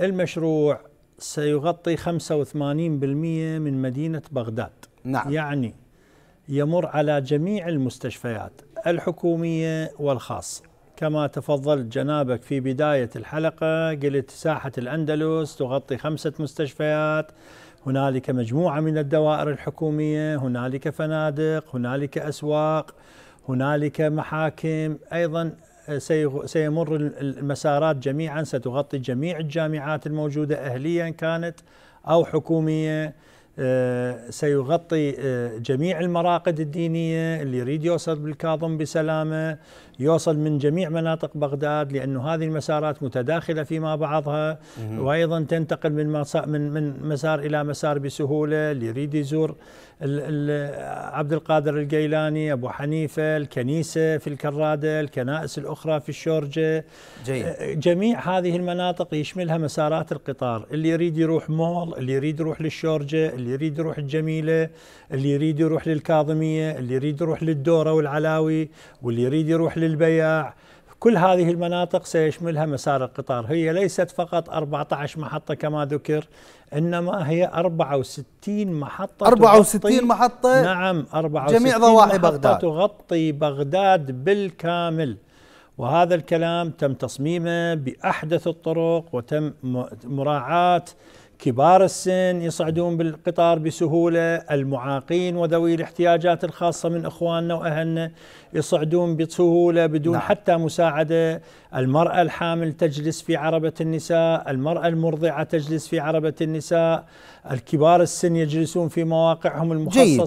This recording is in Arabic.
المشروع سيغطي 85% من مدينة بغداد نعم. يعني يمر على جميع المستشفيات الحكومية والخاصة كما تفضل جنابك في بداية الحلقة قلت ساحة الأندلس تغطي خمسة مستشفيات هنالك مجموعة من الدوائر الحكومية هنالك فنادق هنالك أسواق هنالك محاكم أيضا سيمر المسارات جميعا ستغطي جميع الجامعات الموجودة أهليا كانت أو حكومية آه، سيغطي آه، جميع المراقد الدينية اللي يريد يوصل بالكاظم بسلامة يوصل من جميع مناطق بغداد لأنه هذه المسارات متداخلة فيما بعضها وأيضا تنتقل من, من, من مسار إلى مسار بسهولة اللي يريد يزور عبد القادر القيلاني أبو حنيفة الكنيسة في الكرادة الكنائس الأخرى في الشورجة آه، جميع هذه المناطق يشملها مسارات القطار اللي يريد يروح مول اللي يريد يروح للشورجة اللي يريد يروح الجميلة اللي يريد يروح للكاظمية اللي يريد يروح للدورة والعلاوي واللي يريد يروح للبياع كل هذه المناطق سيشملها مسار القطار هي ليست فقط 14 محطة كما ذكر إنما هي 64 محطة 64 محطة نعم 64 جميع ضواحي بغداد تغطي بغداد بالكامل وهذا الكلام تم تصميمه باحدث الطرق وتم مراعاه كبار السن يصعدون بالقطار بسهوله، المعاقين وذوي الاحتياجات الخاصه من اخواننا واهلنا يصعدون بسهوله بدون نعم. حتى مساعده، المراه الحامل تجلس في عربه النساء، المراه المرضعه تجلس في عربه النساء، الكبار السن يجلسون في مواقعهم المخصصه جيد.